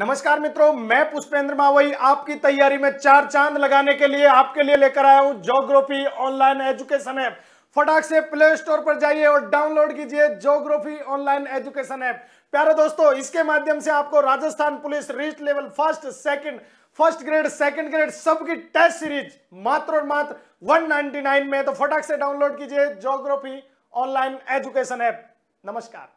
नमस्कार मित्रों मैं पुष्पेंद्र मावई आपकी तैयारी में चार चांद लगाने के लिए आपके लिए लेकर आया हूं जोग्राफी ऑनलाइन एजुकेशन ऐप फटाक से प्ले स्टोर पर जाइए और डाउनलोड कीजिए जोग्राफी ऑनलाइन एजुकेशन ऐप प्यारे दोस्तों इसके माध्यम से आपको Rajasthan police REET level first second first grade second grade सबकी टेस्ट सीरीज मात्र और मात्र वन में तो फटाक से डाउनलोड कीजिए ज्योग्राफी ऑनलाइन एजुकेशन ऐप नमस्कार